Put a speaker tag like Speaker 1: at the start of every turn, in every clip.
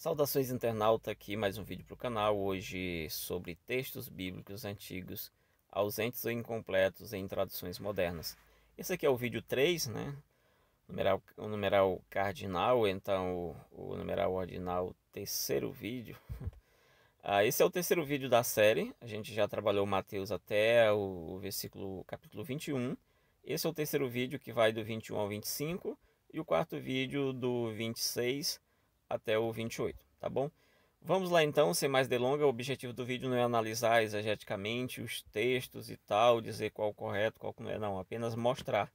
Speaker 1: Saudações internauta, aqui mais um vídeo para o canal, hoje sobre textos bíblicos antigos ausentes ou incompletos em traduções modernas. Esse aqui é o vídeo 3, né? O numeral, o numeral cardinal, então o, o numeral ordinal, terceiro vídeo. Ah, esse é o terceiro vídeo da série, a gente já trabalhou Mateus até o, o versículo capítulo 21. Esse é o terceiro vídeo que vai do 21 ao 25 e o quarto vídeo do 26 ao até o 28, tá bom? Vamos lá então, sem mais delongas, o objetivo do vídeo não é analisar exageradamente os textos e tal, dizer qual é o correto, qual não é, não, apenas mostrar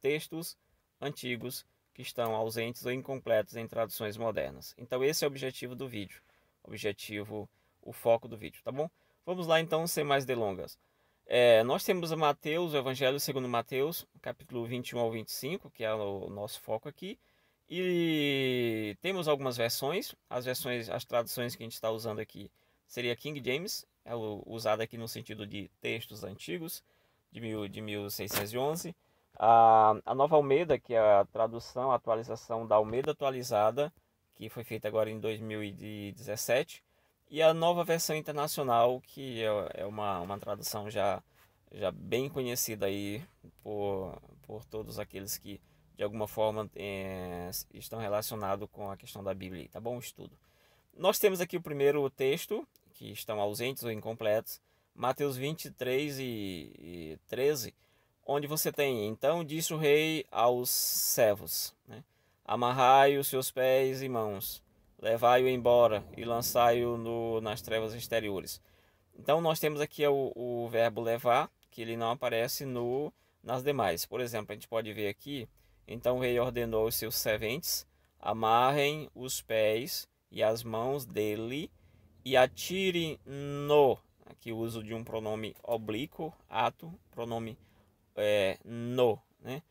Speaker 1: textos antigos que estão ausentes ou incompletos em traduções modernas. Então esse é o objetivo do vídeo, objetivo, o foco do vídeo, tá bom? Vamos lá então, sem mais delongas. É, nós temos Mateus, o Evangelho segundo Mateus, capítulo 21 ao 25, que é o nosso foco aqui. E temos algumas versões. As versões, as traduções que a gente está usando aqui seria King James, é usada aqui no sentido de textos antigos de, mil, de 1611. A, a Nova Almeida, que é a tradução, a atualização da Almeida atualizada, que foi feita agora em 2017. E a nova versão internacional, que é, é uma, uma tradução já, já bem conhecida aí por, por todos aqueles que de alguma forma é, estão relacionados com a questão da Bíblia, tá bom? estudo. Nós temos aqui o primeiro texto, que estão ausentes ou incompletos, Mateus 23 e, e 13, onde você tem, então disse o rei aos servos, né? amarrai os seus pés e mãos, levai-o embora e lançai-o nas trevas exteriores. Então nós temos aqui o, o verbo levar, que ele não aparece no nas demais. Por exemplo, a gente pode ver aqui então o rei ordenou aos seus serventes: amarrem os pés e as mãos dele e atirem-no. Aqui o uso de um pronome oblíquo, ato, pronome é, no. Né?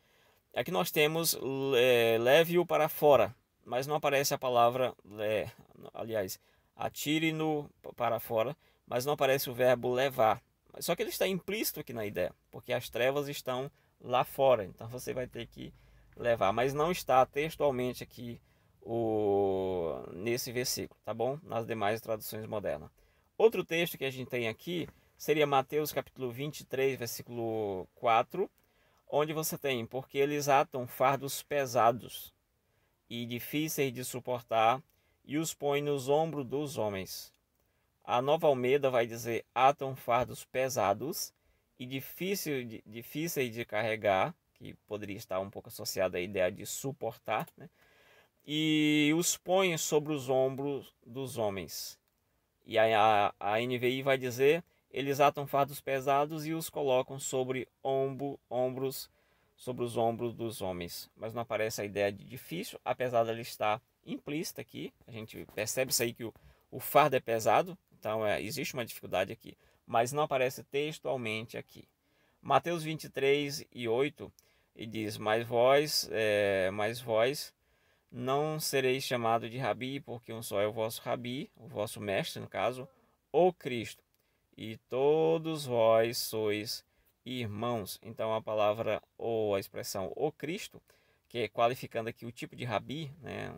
Speaker 1: Aqui nós temos é, leve-o para fora, mas não aparece a palavra, é, aliás, atire-no para fora, mas não aparece o verbo levar. Só que ele está implícito aqui na ideia, porque as trevas estão lá fora. Então você vai ter que levar, mas não está textualmente aqui o, nesse versículo, tá bom? Nas demais traduções modernas. Outro texto que a gente tem aqui seria Mateus capítulo 23, versículo 4, onde você tem, porque eles atam fardos pesados e difíceis de suportar e os põem nos ombros dos homens. A Nova Almeida vai dizer atam fardos pesados e difícil de, difíceis de carregar que poderia estar um pouco associado à ideia de suportar, né? e os põe sobre os ombros dos homens. E a, a, a NVI vai dizer: eles atam fardos pesados e os colocam sobre ombro, ombros, sobre os ombros dos homens. Mas não aparece a ideia de difícil, apesar dela estar implícita aqui. A gente percebe isso aí que o, o fardo é pesado, então é, existe uma dificuldade aqui, mas não aparece textualmente aqui. Mateus 23 e 8 e diz: Mais vós, é, eh, mais vós, não sereis chamado de Rabi, porque um só é o vosso Rabi, o vosso mestre, no caso, o Cristo. E todos vós sois irmãos. Então a palavra ou a expressão o Cristo, que é qualificando aqui o tipo de Rabi, né?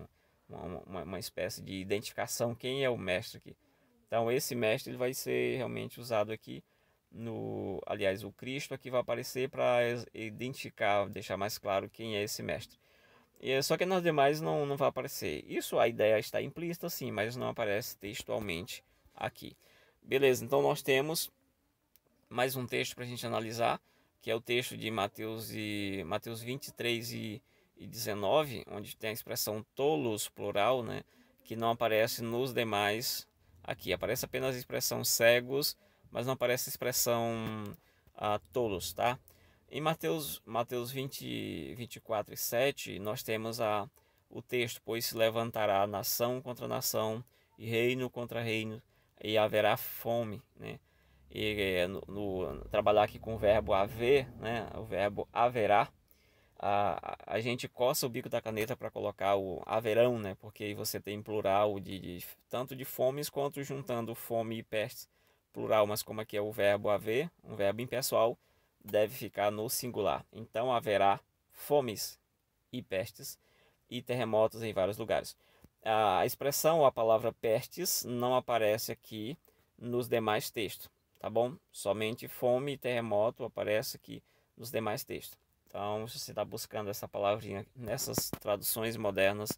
Speaker 1: Uma, uma, uma espécie de identificação, quem é o mestre aqui. Então esse mestre ele vai ser realmente usado aqui no, aliás, o Cristo aqui é vai aparecer para identificar, deixar mais claro quem é esse mestre. E, eh, só que nas demais não, não vai aparecer. Isso a ideia está implícita sim, mas não aparece textualmente aqui. Beleza, então nós temos mais um texto para a gente analisar, que é o texto de Mateus, e, Mateus 23 e, e 19, onde tem a expressão tolos, plural, né, que não aparece nos demais aqui. Aparece apenas a expressão cegos mas não aparece a expressão ah, tolos, tá? Em Mateus, Mateus 20, 24 e 7, nós temos a, o texto, pois se levantará nação contra nação e reino contra reino, e haverá fome, né? E é, no, no trabalhar aqui com o verbo haver, né? O verbo haverá, a, a gente coça o bico da caneta para colocar o haverão, né? Porque aí você tem plural de, de tanto de fomes quanto juntando fome e peste plural, mas como aqui é o verbo haver, um verbo impessoal, deve ficar no singular. Então haverá fomes e pestes e terremotos em vários lugares. A expressão ou a palavra pestes não aparece aqui nos demais textos, tá bom? Somente fome e terremoto aparece aqui nos demais textos. Então, se você está buscando essa palavrinha nessas traduções modernas,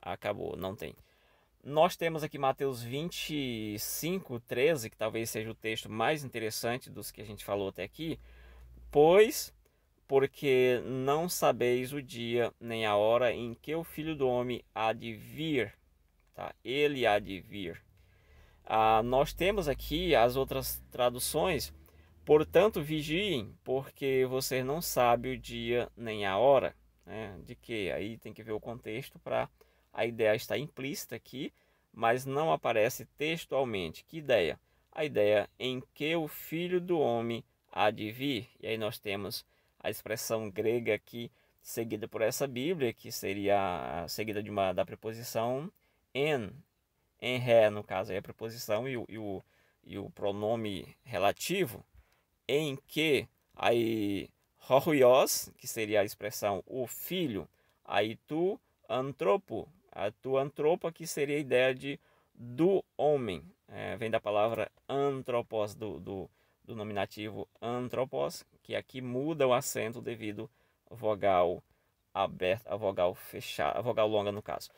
Speaker 1: acabou, não tem. Nós temos aqui Mateus 25, 13, que talvez seja o texto mais interessante dos que a gente falou até aqui. Pois, porque não sabeis o dia nem a hora em que o filho do homem há de vir. Tá? Ele há de vir. Ah, nós temos aqui as outras traduções. Portanto, vigiem, porque você não sabe o dia nem a hora. Né? De que? Aí tem que ver o contexto para a ideia está implícita aqui, mas não aparece textualmente. Que ideia? A ideia em que o filho do homem há de vir. E aí nós temos a expressão grega aqui, seguida por essa Bíblia, que seria seguida de uma, da preposição en. En ré, no caso, é a preposição e o, e o, e o pronome relativo. Em que, aí, rohuios, que seria a expressão o filho, aí tu, antropo, a tua antropa, que seria a ideia de do homem. É, vem da palavra antropos, do, do, do, nominativo antropos, que aqui muda o acento devido vogal aberta, a vogal fechada, a vogal longa no caso.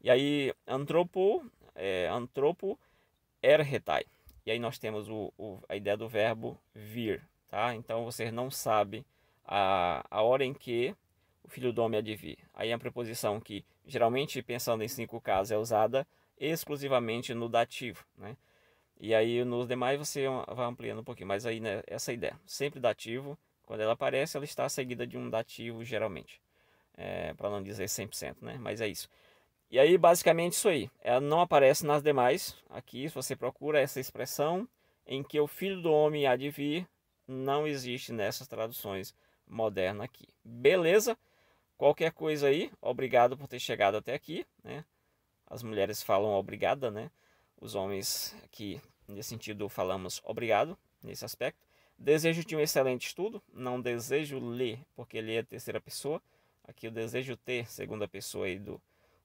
Speaker 1: E aí, antropo, é, antropo erretai. E aí nós temos o, o, a ideia do verbo vir, tá? Então você não sabe a, a hora em que o filho do homem há de vir. Aí é a preposição que, geralmente, pensando em cinco casos, é usada exclusivamente no dativo, né? E aí nos demais você vai ampliando um pouquinho, mas aí né, essa ideia, sempre dativo, quando ela aparece, ela está seguida de um dativo geralmente, é, para não dizer 100%, né? Mas é isso. E aí basicamente isso aí, ela não aparece nas demais, aqui se você procura essa expressão em que o filho do homem há de vir, não existe nessas traduções modernas aqui. Beleza? Qualquer coisa aí, obrigado por ter chegado até aqui, né? As mulheres falam obrigada, né? Os homens aqui, nesse sentido, falamos obrigado, nesse aspecto. Desejo-te um excelente estudo, não desejo ler, porque ler é terceira pessoa. Aqui eu desejo ter, segunda pessoa aí do,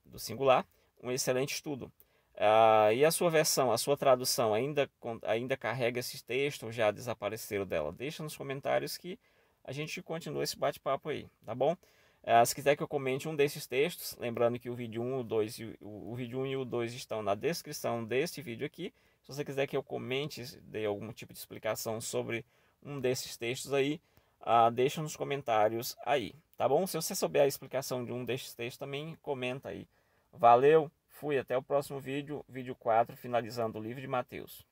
Speaker 1: do singular, um excelente estudo. Ah, e a sua versão, a sua tradução ainda, ainda carrega esse texto? ou já desapareceram dela? Deixa nos comentários que a gente continua esse bate-papo aí, tá bom? É, se quiser que eu comente um desses textos, lembrando que o vídeo 1, o 2, o, o vídeo 1 e o 2 estão na descrição deste vídeo aqui. Se você quiser que eu comente, dê algum tipo de explicação sobre um desses textos aí, uh, deixa nos comentários aí, tá bom? Se você souber a explicação de um desses textos também, comenta aí. Valeu, fui, até o próximo vídeo, vídeo 4, finalizando o livro de Mateus.